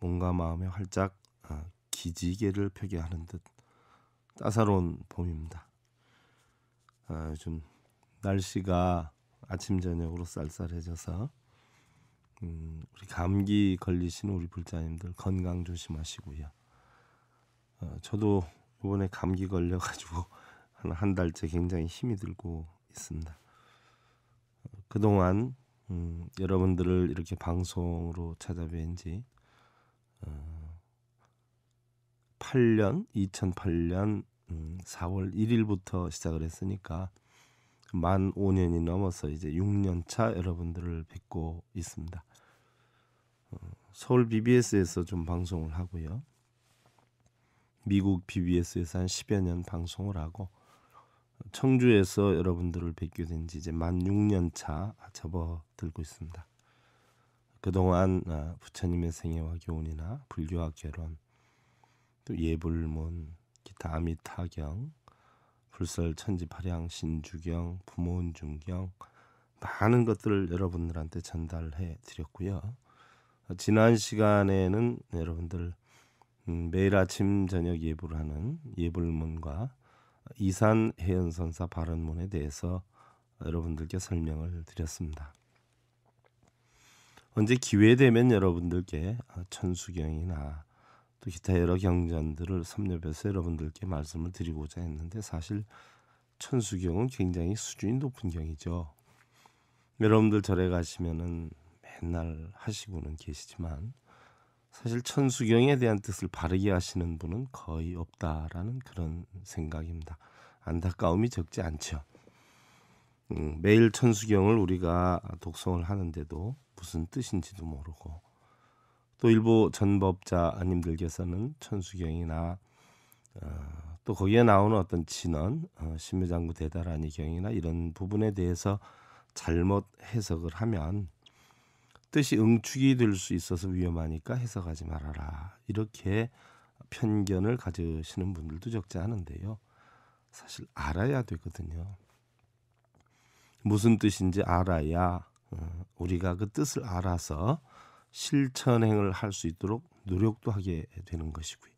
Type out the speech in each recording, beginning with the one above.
몸과 마음에 활짝 어, 기지개를 펴게 하는 듯 따사로운 봄입니다. 아, 요즘 날씨가 아침 저녁으로 쌀쌀해져서 음, 우리 감기 걸리신 우리 불자님들 건강 조심하시고요. 어, 저도 이번에 감기 걸려가지고 한 한 달째 굉장히 힘이 들고 있습니다. 그동안 음, 여러분들을 이렇게 방송으로 찾아뵌 지 8년 2008년 4월 음, 1일부터 시작을 했으니까 만 5년이 넘어서 이제 6년 차 여러분들을 뵙고 있습니다. 어, 서울 BBS에서 좀 방송을 하고요. 미국 BBS에서 한 10여 년 방송을 하고 청주에서 여러분들을 뵙게 된지 이제 만 6년 차 접어들고 있습니다. 그동안 아, 부처님의 생애 와교훈이나 불교와 결혼, 또 예불문, 기타 아미타경, 불설 천지파량 신주경, 부모운 중경 많은 것들을 여러분들한테 전달해 드렸고요. 지난 시간에는 여러분들 음, 매일 아침 저녁 예불 하는 예불문과 이산 해연선사 발언문에 대해서 여러분들께 설명을 드렸습니다. 언제 기회 되면 여러분들께 아, 천수경이나 또 기타 여러 경전들을 섭렵해서 여러분들께 말씀을 드리고자 했는데 사실 천수경은 굉장히 수준이 높은 경이죠. 여러분들 절에 가시면은 맨날 하시고는 계시지만 사실 천수경에 대한 뜻을 바르게 하시는 분은 거의 없다라는 그런 생각입니다. 안타까움이 적지 않죠. 음, 매일 천수경을 우리가 독성을 하는데도 무슨 뜻인지도 모르고 또 일부 전법자님들께서는 천수경이나 어, 또 거기에 나오는 어떤 진언, 어, 신묘장구 대달하니 경이나 이런 부분에 대해서 잘못 해석을 하면 뜻이 응축이 될 수 있어서 위험하니까 해석하지 말아라 이렇게 편견을 가지시는 분들도 적지 않은데요. 사실 알아야 되거든요. 무슨 뜻인지 알아야 어, 우리가 그 뜻을 알아서 실천행을 할 수 있도록 노력도 하게 되는 것이고요.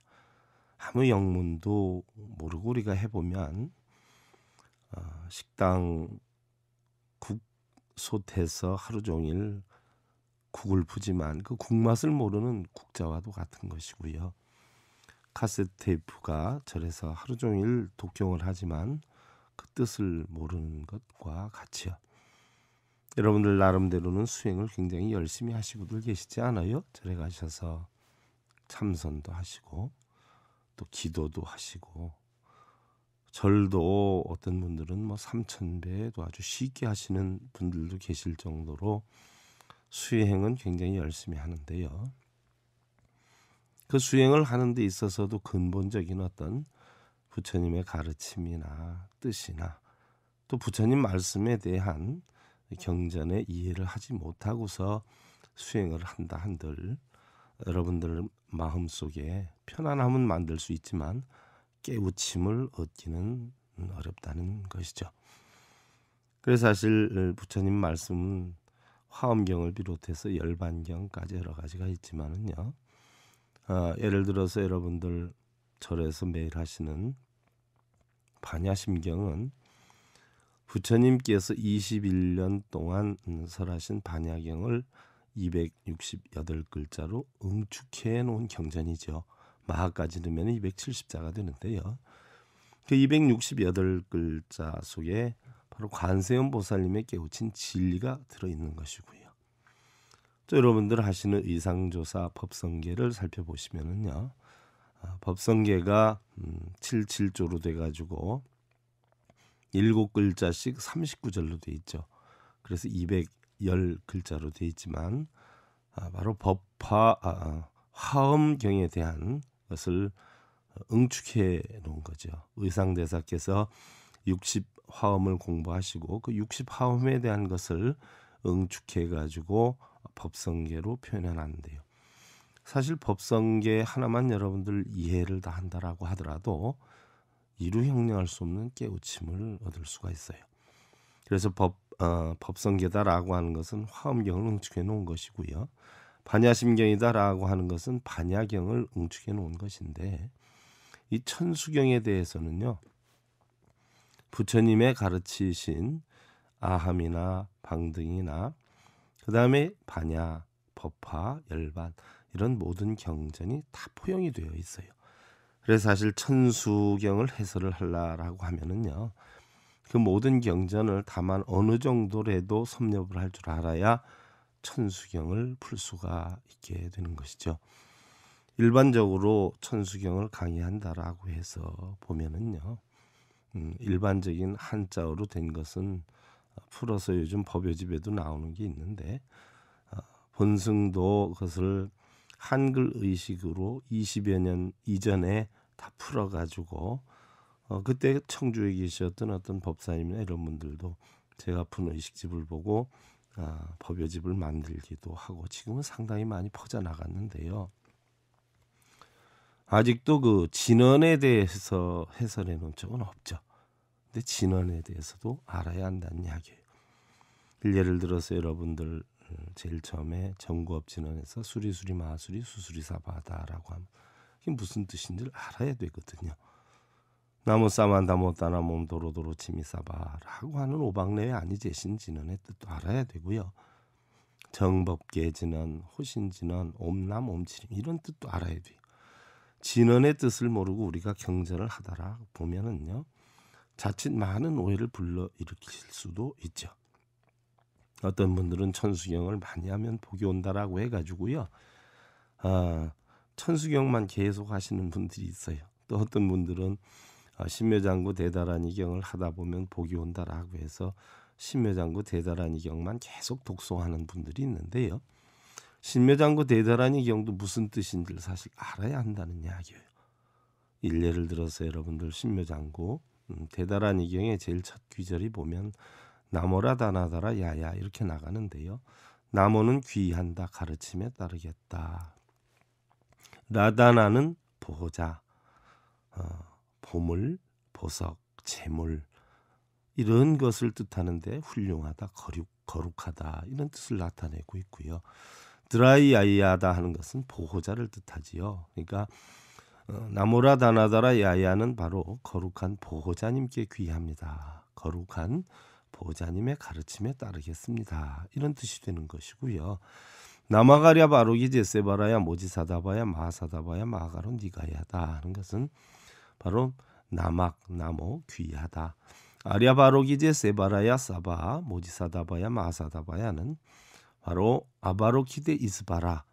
아무 영문도 모르고 우리가 해보면 어, 식당 국솥에서 하루 종일 국을 푸지만 그 국맛을 모르는 국자와도 같은 것이고요. 카세테이프가 절에서 하루 종일 독경을 하지만 그 뜻을 모르는 것과 같이요. 여러분들 나름대로는 수행을 굉장히 열심히 하시고들 계시지 않아요? 절에 가셔서 참선도 하시고 또 기도도 하시고 절도 어떤 분들은 뭐 삼천배도 아주 쉽게 하시는 분들도 계실 정도로 수행은 굉장히 열심히 하는데요. 그 수행을 하는 데 있어서도 근본적인 어떤 부처님의 가르침이나 뜻이나 또 부처님 말씀에 대한 경전의 이해를 하지 못하고서 수행을 한다 한들 여러분들 마음 속에 편안함은 만들 수 있지만 깨우침을 얻기는 어렵다는 것이죠. 그래서 사실 부처님 말씀은 화엄경을 비롯해서 열반경까지 여러 가지가 있지만은요. 어, 예를 들어서 여러분들 절에서 매일 하시는 반야심경은 부처님께서 21년 동안 설하신 반야경을 268글자로 응축해 놓은 경전이죠. 마하까지 넣으면 270자가 되는데요. 그 268글자 속에 바로 관세음 보살님의 깨우친 진리가 들어있는 것이고요. 또 여러분들 하시는 의상조사 법성계를 살펴보시면은요. 아, 법성계가 음, 77조로 돼가지고 7글자씩 39절로 돼 있죠. 그래서 210글자로 돼 있지만 아, 바로 법화 아, 아 화음경에 대한 것을 어, 응축해 놓은 거죠. 의상대사께서 60화음을 공부하시고 그60화음에 대한 것을 응축해 가지고 법성계로 표현한대요 사실 법성계 하나만 여러분들 이해를 다 한다라고 하더라도 이루 형량할 수 없는 깨우침을 얻을 수가 있어요. 그래서 법 어, 법성계다라고 하는 것은 화엄경을 응축해 놓은 것이고요. 반야심경이다라고 하는 것은 반야경을 응축해 놓은 것인데 이 천수경에 대해서는요. 부처님의 가르치신 아함이나 방등이나 그 다음에 반야, 법화, 열반 이런 모든 경전이 다 포용이 되어 있어요. 그래서 사실 천수경을 해설을 하려고 하면은요. 그 모든 경전을 다만 어느 정도라도 섭렵을 할 줄 알아야 천수경을 풀 수가 있게 되는 것이죠. 일반적으로 천수경을 강의한다라고 해서 보면은요. 음, 일반적인 한자어로 된 것은 어, 풀어서 요즘 법요집에도 나오는 게 있는데 어, 본승도 그것을 한글 의식으로 20여 년 이전에 다 풀어가지고 어, 그때 청주에 계셨던 어떤 법사님이나 이런 분들도 제가 푼 의식집을 보고 아, 법요집을 만들기도 하고 지금은 상당히 많이 퍼져나갔는데요. 아직도 그 진언에 대해서 해설해 놓은 적은 없죠. 근데 진언에 대해서도 알아야 한다는 이야기예요. 예를 들어서 여러분들 제일 처음에 정구업진원에서 수리수리 마수리 수수리사바다라고 하면 이게 무슨 뜻인지를 알아야 되거든요. 나무싸만다 못다나 몸도로도로 치미사바라고 하는 오방내외 아니제신진원의 뜻도 알아야 되고요. 정법계진원, 호신진원, 옴남, 옴치림 이런 뜻도 알아야 돼요. 진원의 뜻을 모르고 우리가 경전을 하다라 보면은요. 자칫 많은 오해를 불러일으킬 수도 있죠. 어떤 분들은 천수경을 많이 하면 복이 온다라고 해가지고요. 아, 천수경만 계속 하시는 분들이 있어요. 또 어떤 분들은 아, 신묘장구 대달한 이경을 하다 보면 복이 온다라고 해서 신묘장구 대달한 이경만 계속 독서하는 분들이 있는데요. 신묘장구 대달한 이경도 무슨 뜻인지를 사실 알아야 한다는 이야기예요. 일례를 들어서 여러분들 신묘장구 음, 대달한 이경의 제일 첫 귀절이 보면 나모라 다나다라 야야 이렇게 나가는데요. 나모는 귀한다 가르침에 따르겠다. 라다나는 보호자, 어, 보물, 보석, 재물 이런 것을 뜻하는데 훌륭하다, 거룩, 거룩하다 이런 뜻을 나타내고 있고요. 드라이아이아다 하는 것은 보호자를 뜻하지요. 그러니까 어, 나무라 다나다라 야야는 바로 거룩한 보호자님께 귀합니다. 거룩한 보자님의 가르침에 따르겠습니다. 이런 뜻이 되는 것이고요. 남아가랴 바로기지 세바라야 모지사다바야 마사다바야 마가론 니가야다 하는 것은 바로 남악 남호 귀하다. 아랴 바로기지 세바라야 사바 모지사다바야 마사다바야는 바로 아바로키데 이스바라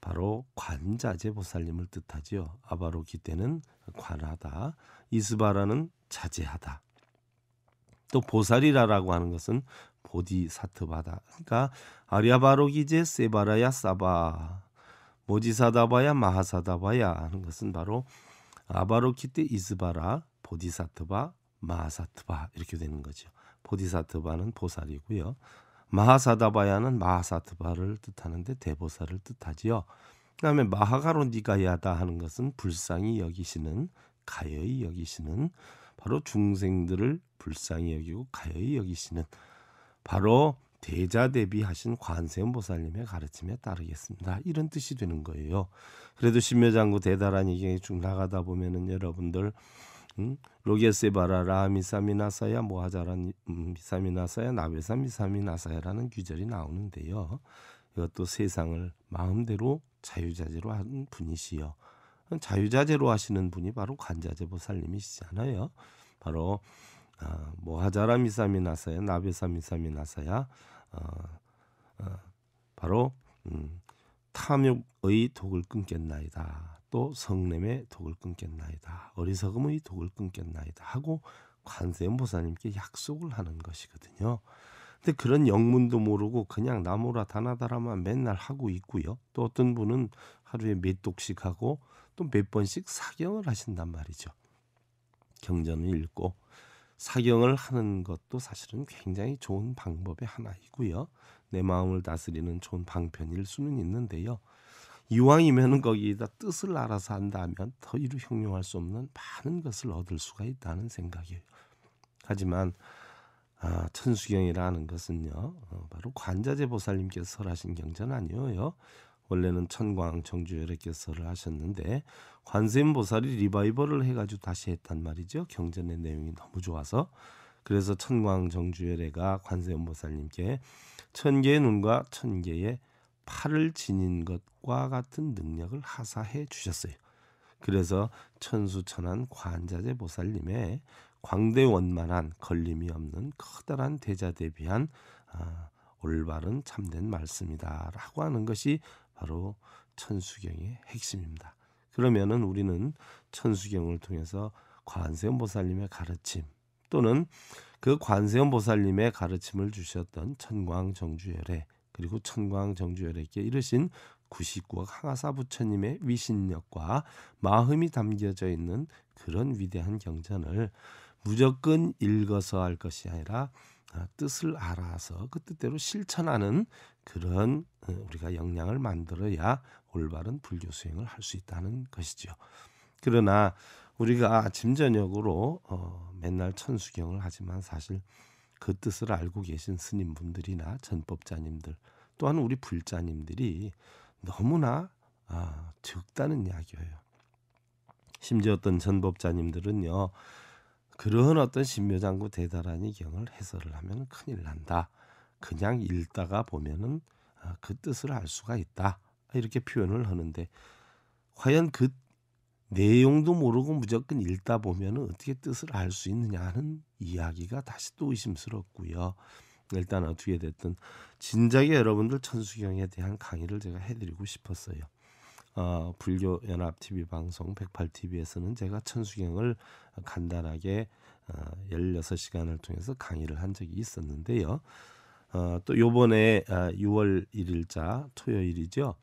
바로 관자재 보살님을 뜻하지요. 아바로키데는 관하다. 이스바라는 자제하다. 또 보살이라라고 하는 것은 보디사트바다. 그러니까 아리아바로기제 세바라야 사바 모지사다바야 마하사다바야 하는 것은 바로 아바로키테 이즈바라 보디사트바 마하사트바 이렇게 되는 거죠. 보디사트바는 보살이고요. 마하사다바야는 마하사트바를 뜻하는데 대보살을 뜻하지요. 그다음에 마하가로니가야다 하는 것은 불쌍히 여기시는 가여이 여기시는 바로 중생들을 불쌍히 여기고 가여이 여기시는 바로 대자 대비하신 관세음보살님의 가르침에 따르겠습니다. 이런 뜻이 되는 거예요. 그래도 신묘장구 대단한 얘기 이 나가다 보면은 여러분들 음, 로게세바라 라미사미나사야 모하자란 음, 미사미나사야 나베사 미사미나사야라는 규절이 나오는데요. 이것도 세상을 마음대로 자유자재로 하는 분이시요. 자유자재로 하시는 분이 바로 관자재보살님이시잖아요. 바로 어, 뭐 하자라 미사미 나사야 나베사 미사미 나사야 어, 어, 바로 음, 탐욕의 독을 끊겠나이다. 또 성냄의 독을 끊겠나이다. 어리석음의 독을 끊겠나이다. 하고 관세음 보사님께 약속을 하는 것이거든요. 근데 그런 영문도 모르고 그냥 나무라 다나다라만 맨날 하고 있고요. 또 어떤 분은 하루에 몇 독씩 하고 또 몇 번씩 사경을 하신단 말이죠. 경전을 읽고 사경을 하는 것도 사실은 굉장히 좋은 방법의 하나이고요. 내 마음을 다스리는 좋은 방편일 수는 있는데요. 이왕이면은 거기다 뜻을 알아서 한다면 더 이루 형용할 수 없는 많은 것을 얻을 수가 있다는 생각이에요. 하지만 아, 천수경이라는 것은요, 어, 바로 관자재 보살님께서 설하신 경전 아니에요. 원래는 천광 정주열의께서 를 하셨는데 관세음보살이 리바이벌을 해가지고 다시 했단 말이죠. 경전의 내용이 너무 좋아서 그래서 천광정주열애가 관세음보살님께 천 개의 눈과 천 개의 팔을 지닌 것과 같은 능력을 하사해 주셨어요. 그래서 천수천한 관자재 보살님의 광대원만한 걸림이 없는 커다란 대자 대비한 아, 올바른 참된 말씀이다라고 하는 것이 바로 천수경의 핵심입니다. 그러면은 우리는 천수경을 통해서 관세음 보살님의 가르침 또는 그 관세음 보살님의 가르침을 주셨던 천광정주열애 그리고 천광정주열애께 이르신 99억 항아사 부처님의 위신력과 마음이 담겨져 있는 그런 위대한 경전을 무조건 읽어서 할 것이 아니라 아, 뜻을 알아서 그 뜻대로 실천하는 그런 어, 우리가 역량을 만들어야 올바른 불교 수행을 할 수 있다는 것이죠. 그러나 우리가 아침 저녁으로 어, 맨날 천수경을 하지만 사실 그 뜻을 알고 계신 스님분들이나 전법자님들 또한 우리 불자님들이 너무나 아, 적다는 이야기예요. 심지어 어떤 전법자님들은요. 그런 어떤 신묘장구 대단한이 경을 해설을 하면 큰일 난다. 그냥 읽다가 보면은 아, 그 뜻을 알 수가 있다. 이렇게 표현을 하는데 과연 그 내용도 모르고 무조건 읽다 보면은 어떻게 뜻을 알 수 있느냐 하는 이야기가 다시 또 의심스럽고요. 일단 어떻게 됐든 진작에 여러분들 천수경에 대한 강의를 제가 해드리고 싶었어요. 어, 불교 연합 TV 방송 108TV에서는 제가 천수경을 간단하게 어, 16시간을 통해서 강의를 한 적이 있었는데요. 어, 또 요번에 어, 아, 6월 1일자 토요일이죠.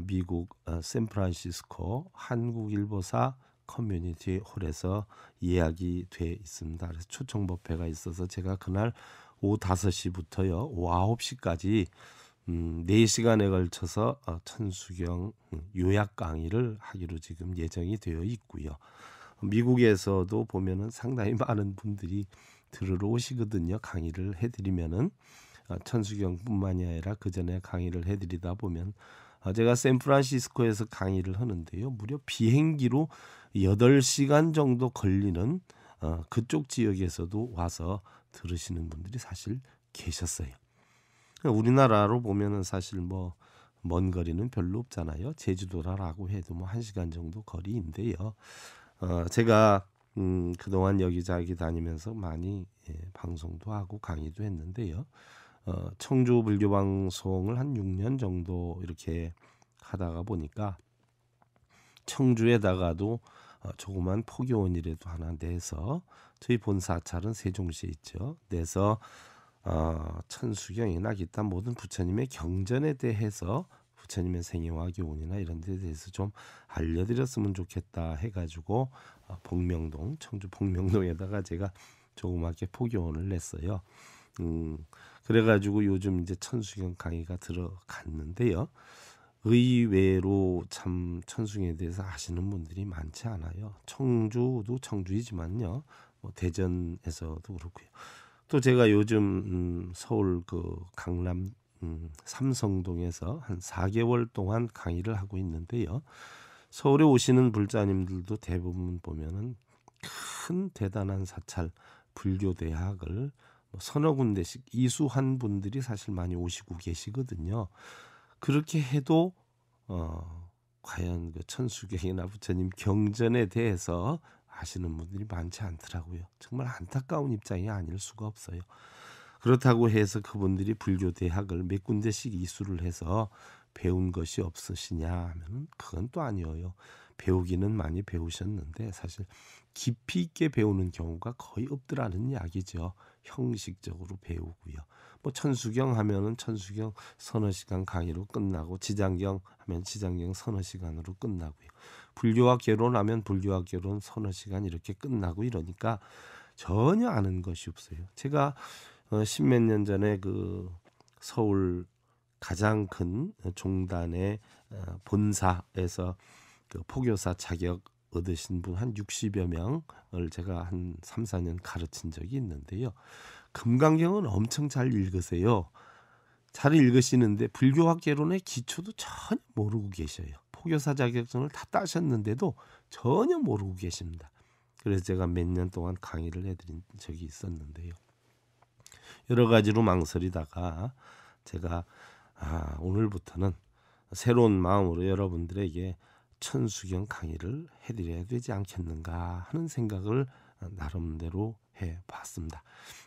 미국 어, 샌프란시스코 한국일보사 커뮤니티 홀에서 예약이 돼 있습니다. 그래서 초청 법회가 있어서 제가 그날 오후 5시부터요. 오후 9시까지 음, 4시간에 걸쳐서 어, 천수경 음, 요약 강의를 하기로 지금 예정이 되어 있고요. 미국에서도 보면은 상당히 많은 분들이 들으러 오시거든요. 강의를 해드리면은 어, 천수경뿐만이 아니라 그 전에 강의를 해드리다 보면 어, 제가 샌프란시스코에서 강의를 하는데요. 무려 비행기로 8시간 정도 걸리는 그쪽 지역에서도 와서 들으시는 분들이 사실 계셨어요. 그러니까 우리나라로 보면은 사실 뭐 먼 거리는 별로 없잖아요. 제주도라라고 해도 뭐 한 시간 정도 거리인데요. 어, 제가 음, 그동안 여기저기 다니면서 많이 예, 방송도 하고 강의도 했는데요. 어, 청주 불교 방송을 한 6년 정도 이렇게 하다가 보니까 청주에다가도 어, 조그만 포교원이라도 하나 내서 저희 본사찰은 세종시에 있죠. 내서 어, 천수경이나 기타 모든 부처님의 경전에 대해서 부처님의 생애와 교훈이나 이런 데 대해서 좀 알려드렸으면 좋겠다 해가지고 어, 복명동 청주 복명동에다가 제가 조그맣게 포교원을 냈어요. 음, 그래가지고 요즘 이제 천수경 강의가 들어갔는데요. 의외로 참 천수경에 대해서 아시는 분들이 많지 않아요. 청주도 청주이지만요. 뭐 대전에서도 그렇고요. 또 제가 요즘 음, 서울 그 강남 음, 삼성동에서 한 4개월 동안 강의를 하고 있는데요. 서울에 오시는 불자님들도 대부분 보면은 큰 대단한 사찰 불교 대학을 뭐 서너 군데씩 이수한 분들이 사실 많이 오시고 계시거든요. 그렇게 해도 어 과연 그 천수경이나 부처님 경전에 대해서 아시는 분들이 많지 않더라고요. 정말 안타까운 입장이 아닐 수가 없어요. 그렇다고 해서 그분들이 불교 대학을 몇 군데씩 이수를 해서 배운 것이 없으시냐 하면 그건 또 아니어요. 배우기는 많이 배우셨는데 사실 깊이 있게 배우는 경우가 거의 없더라는 이야기죠. 형식적으로 배우고요. 뭐 천수경 하면은 천수경 서너 시간 강의로 끝나고 지장경 하면 지장경 서너 시간으로 끝나고요. 불교와 결혼하면 불교와 결혼 서너 시간 이렇게 끝나고 이러니까 전혀 아는 것이 없어요. 제가 어, 십몇 년 전에 그 서울 가장 큰 종단의 어, 본사에서 그 포교사 자격 얻으신 분 한 60여 명을 제가 한 3, 4년 가르친 적이 있는데요. 금강경은 엄청 잘 읽으세요. 잘 읽으시는데 불교학개론의 기초도 전혀 모르고 계셔요. 포교사 자격증을 다 따셨는데도 전혀 모르고 계십니다. 그래서 제가 몇 년 동안 강의를 해드린 적이 있었는데요. 여러 가지로 망설이다가 제가 아, 오늘부터는 새로운 마음으로 여러분들에게 천수경 강의를 해드려야 되지 않겠는가 하는 생각을 나름대로 해 봤습니다.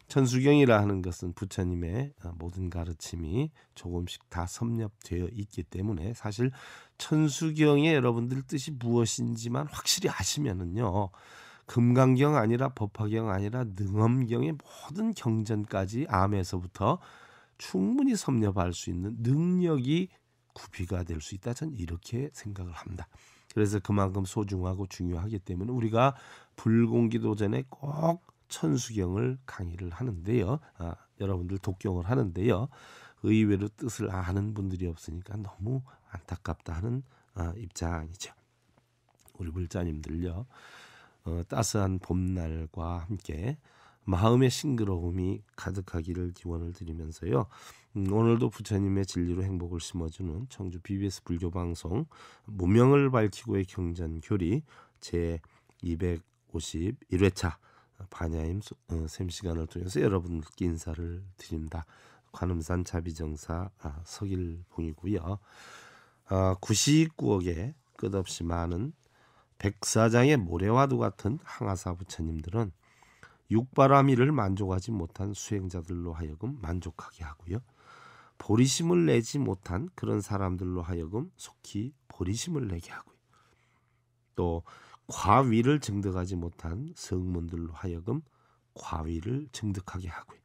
천수경이라 하는 것은 부처님의 어, 모든 가르침이 조금씩 다 섭렵되어 있기 때문에 사실 천수경의 여러분들 뜻이 무엇인지만 확실히 아시면은요. 금강경 아니라 법화경 아니라 능엄경의 모든 경전까지 암에서부터 충분히 섭렵할 수 있는 능력이 구비가 될 수 있다 전 이렇게 생각을 합니다. 그래서 그만큼 소중하고 중요하기 때문에 우리가 불공기도 전에 꼭 천수경을 강의를 하는데요. 아, 여러분들 독경을 하는데요. 의외로 뜻을 아는 분들이 없으니까 너무 안타깝다 하는 아, 입장이죠. 우리 불자님들요. 어, 따스한 봄날과 함께 마음의 싱그러움이 가득하기를 기원을 드리면서요. 음, 오늘도 부처님의 진리로 행복을 심어주는 청주 BBS 불교 방송 무명을 밝히고의 경전 교리 제 251회차 반야임 샘 어, 시간을 통해서 여러분께 인사를 드립니다. 관음산 자비정사 아, 석일봉이고요. 아, 99억에 끝없이 많은 백사장의 모래와도 같은 항아사 부처님들은 육바라미를 만족하지 못한 수행자들로 하여금 만족하게 하고요. 보리심을 내지 못한 그런 사람들로 하여금 속히 보리심을 내게 하고요. 또 과위를 증득하지 못한 성문들로 하여금 과위를 증득하게 하고요.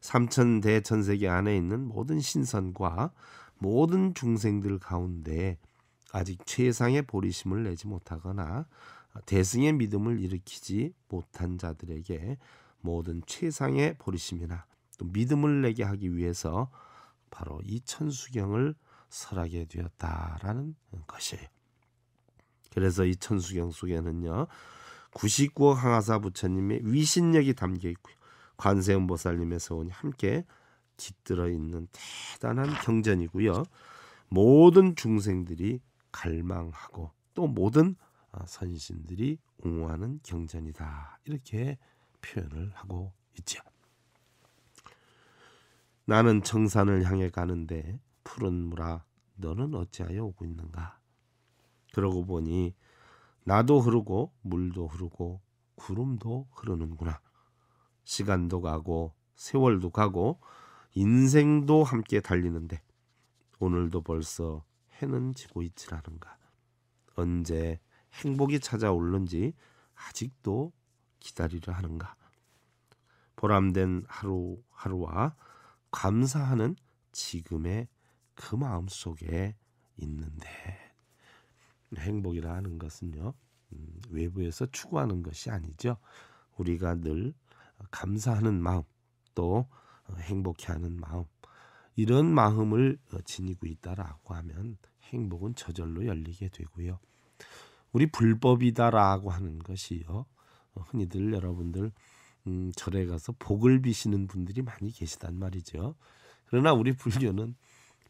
삼천 대천세계 안에 있는 모든 신선과 모든 중생들 가운데 아직 최상의 보리심을 내지 못하거나 대승의 믿음을 일으키지 못한 자들에게 모든 최상의 보리심이나 또 믿음을 내게 하기 위해서 바로 이 천수경을 설하게 되었다라는 것이에요. 그래서 이 천수경 속에는요. 99억 항하사 부처님의 위신력이 담겨 있고요. 관세음보살님의 서원이 함께 깃들어 있는 대단한 경전이고요. 모든 중생들이 갈망하고 또 모든 아, 선신들이 옹호하는 경전이다. 이렇게 표현을 하고 있죠. 나는 청산을 향해 가는데 푸른 물아 너는 어찌하여 오고 있는가? 그러고 보니 나도 흐르고 물도 흐르고 구름도 흐르는구나. 시간도 가고 세월도 가고 인생도 함께 달리는데 오늘도 벌써 해는 지고 있지라은가 언제 행복이 찾아올는지 아직도 기다리려 하는가. 보람된 하루하루와 감사하는 지금의 그 마음 속에 있는데. 행복이라 는 것은요 음, 외부에서 추구하는 것이 아니죠. 우리가 늘 감사하는 마음 또 행복해하는 마음 이런 마음을 지니고 있다라고 하면 행복은 저절로 열리게 되고요. 우리 불법이다라고 하는 것이요. 흔히들 여러분들 음, 절에 가서 복을 비시는 분들이 많이 계시단 말이죠. 그러나 우리 불교는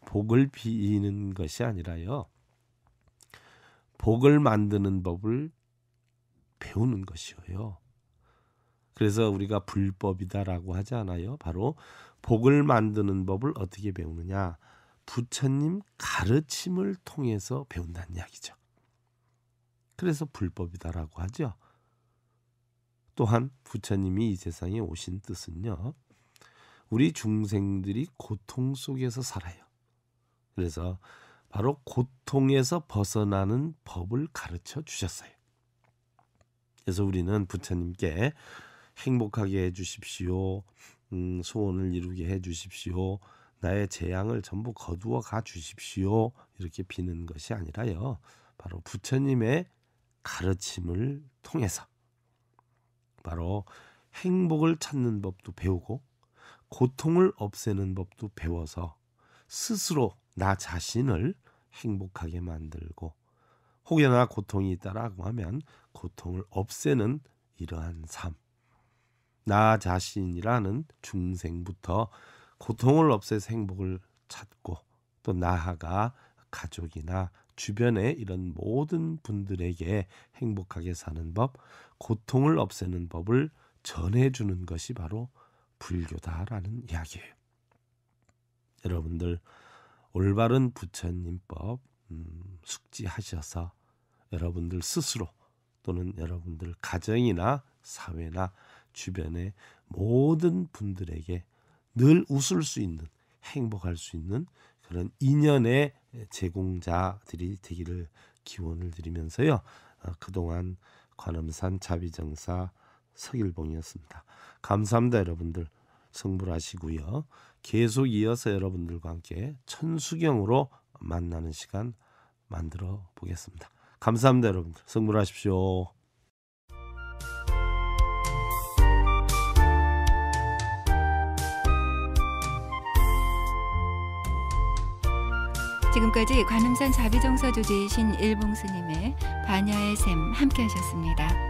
복을 비는 것이 아니라요. 복을 만드는 법을 배우는 것이에요. 그래서 우리가 불법이다라고 하지 않아요. 바로 복을 만드는 법을 어떻게 배우느냐. 부처님 가르침을 통해서 배운다는 이야기죠. 그래서 불법이다라고 하죠. 또한 부처님이 이 세상에 오신 뜻은요. 우리 중생들이 고통 속에서 살아요. 그래서 바로 고통에서 벗어나는 법을 가르쳐 주셨어요. 그래서 우리는 부처님께 행복하게 해 주십시오. 음, 소원을 이루게 해 주십시오. 나의 재앙을 전부 거두어 가 주십시오. 이렇게 비는 것이 아니라요. 바로 부처님의 가르침을 통해서 바로 행복을 찾는 법도 배우고 고통을 없애는 법도 배워서 스스로 나 자신을 행복하게 만들고 혹여나 고통이 있다라고 하면 고통을 없애는 이러한 삶. 나 자신이라는 중생부터 고통을 없애서 행복을 찾고 또 나아가 가족이나 주변의 이런 모든 분들에게 행복하게 사는 법, 고통을 없애는 법을 전해주는 것이 바로 불교다라는 이야기예요. 여러분들 올바른 부처님법 음, 숙지하셔서 여러분들 스스로 또는 여러분들 가정이나 사회나 주변의 모든 분들에게 늘 웃을 수 있는 행복할 수 있는 그런 인연의 제공자들이 되기를 기원을 드리면서요. 어, 그동안 관음산 자비정사 서일봉이었습니다 감사합니다 여러분들. 성불하시고요. 계속 이어서 여러분들과 함께 천수경으로 만나는 시간 만들어 보겠습니다. 감사합니다, 여러분들. 성불하십시오. 지금까지 관음산 자비정서 조지이신 일봉스님의 반야의 샘 함께 하셨습니다.